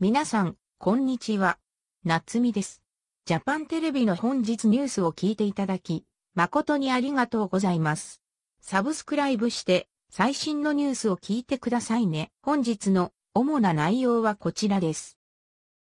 皆さん、こんにちは。夏美です。ジャパンテレビの本日ニュースを聞いていただき、誠にありがとうございます。サブスクライブして、最新のニュースを聞いてくださいね。本日の主な内容はこちらです。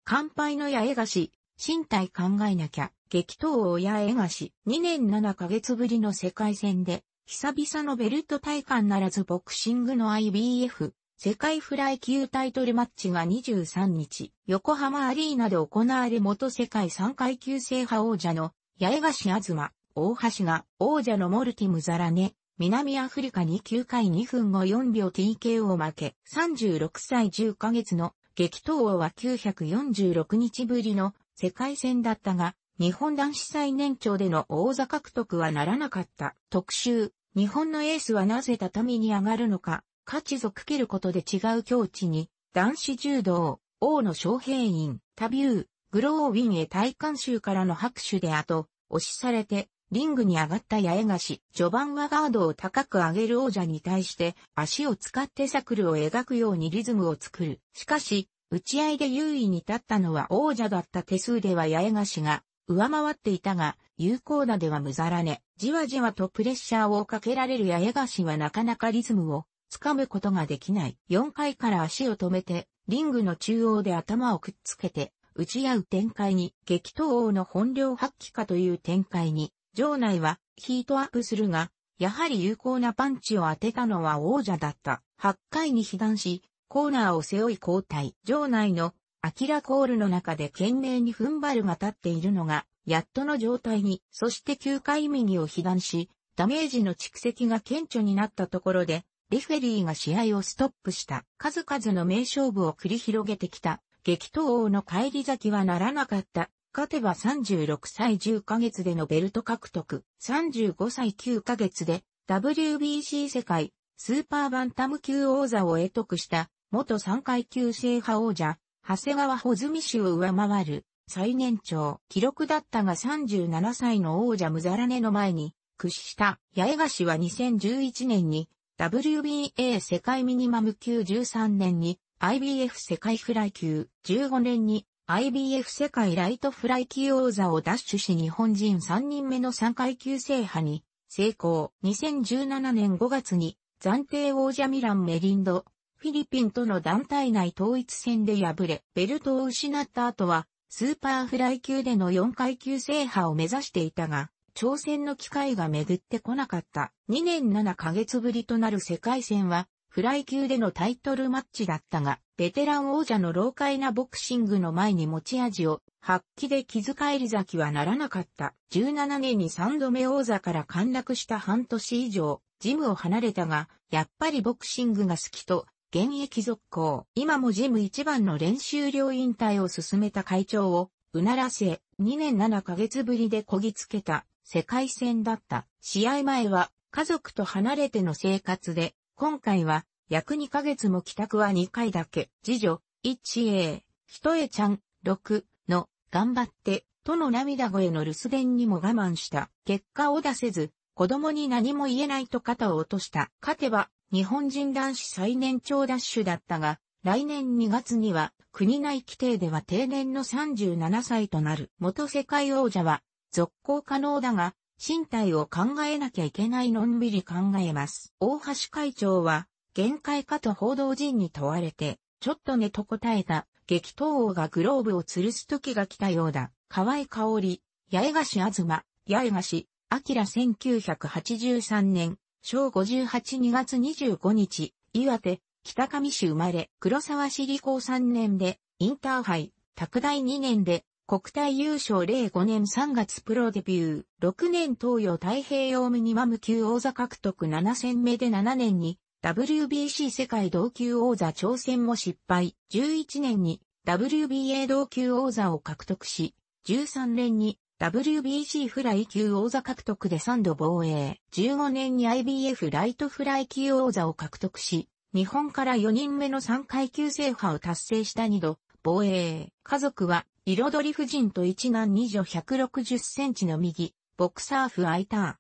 乾杯の八重子、身体考えなきゃ、激闘を八重子、2年7ヶ月ぶりの世界戦で、久々のベルト体感ならずボクシングの IBF、世界フライ級タイトルマッチが23日、横浜アリーナで行われ元世界3階級制覇王者の八重樫東、大橋が王者のモルティムザラネ、南アフリカに9回2分後4秒 TK を負け、36歳10ヶ月の激闘王は946日ぶりの世界戦だったが、日本男子最年長での王座獲得はならなかった。特集、日本のエースはなぜ畳に上がるのか、価値属切ることで違う境地に、男子柔道、王の昌平院、タビュー、グローウィンへ体観衆からの拍手で後、押しされて、リングに上がった八重樫。序盤はガードを高く上げる王者に対して、足を使ってサクルを描くようにリズムを作る。しかし、打ち合いで優位に立ったのは王者だった手数では八重樫が、上回っていたが、有効打ではむざらね。じわじわとプレッシャーをかけられる八重樫はなかなかリズムを掴むことができない。4回から足を止めて、リングの中央で頭をくっつけて、打ち合う展開に、激闘王の本領発揮かという展開に、場内はヒートアップするが、やはり有効なパンチを当てたのは王者だった。8回に被弾し、コーナーを背負い交代。場内のアキラコールの中で懸命に踏ん張るが立っているのが、やっとの状態に、そして9回右を被弾し、ダメージの蓄積が顕著になったところで、レフェリーが試合をストップした数々の名勝負を繰り広げてきた激闘王の帰り咲きはならなかった。勝てば36歳10ヶ月でのベルト獲得、35歳9ヶ月で WBC 世界スーパーバンタム級王座を得得した元3階級制覇王者、長谷川穂積氏を上回る最年長記録だったが37歳の王者ムザラネの前に、屈した八重樫は2011年に WBA 世界ミニマム級13年に IBF 世界フライ級15年に IBF 世界ライトフライ級王座を奪取し日本人3人目の3階級制覇に成功。2017年5月に暫定王者ミラン・メリンド、フィリピンとの団体内統一戦で敗れ、ベルトを失った後はスーパーフライ級での4階級制覇を目指していたが、挑戦の機会が巡ってこなかった2年7ヶ月ぶりとなる世界戦は、フライ級でのタイトルマッチだったが、ベテラン王者の老快なボクシングの前に持ち味を発揮で遣返り咲きはならなかった。17年に3度目王座から陥落した半年以上、ジムを離れたが、やっぱりボクシングが好きと、現役続行。今もジム一番の練習量引退を進めた会長を、うならせ、2年7ヶ月ぶりでこぎつけた世界戦だった。試合前は家族と離れての生活で、今回は約2ヶ月も帰宅は2回だけ。次女、1A、ひとえちゃん、6の、頑張って、との涙声の留守電にも我慢した。結果を出せず、子供に何も言えないと肩を落とした。勝てば、日本人男子最年長ダッシュだったが、来年2月には国内規定では定年の37歳となる元世界王者は続行可能だが、身体を考えなきゃいけないのんびり考えます。大橋会長は、限界かと報道陣に問われて、ちょっとねと答えた、激闘王がグローブを吊るす時が来たようだ。河合香織、八重樫東、八重樫、明1983年、小582月25日、岩手、北上市生まれ、黒沢市理工3年で、インターハイ、拓大2年で、国体優勝05年3月プロデビュー、6年東洋太平洋ミニマム級王座獲得7戦目で7年に WBC 世界同級王座挑戦も失敗、11年に WBA 同級王座を獲得し、13年に WBC フライ級王座獲得で3度防衛、15年に IBF ライトフライ級王座を獲得し、日本から4人目の3階級制覇を達成した2度、防衛。家族は彩り夫人と一男二女160センチの右、ボクサーフアイターン。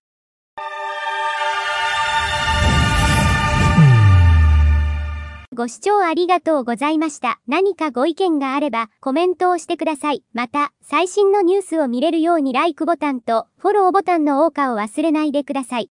ご視聴ありがとうございました。何かご意見があればコメントをしてください。また、最新のニュースを見れるようにライクボタンとフォローボタンの多かを忘れないでください。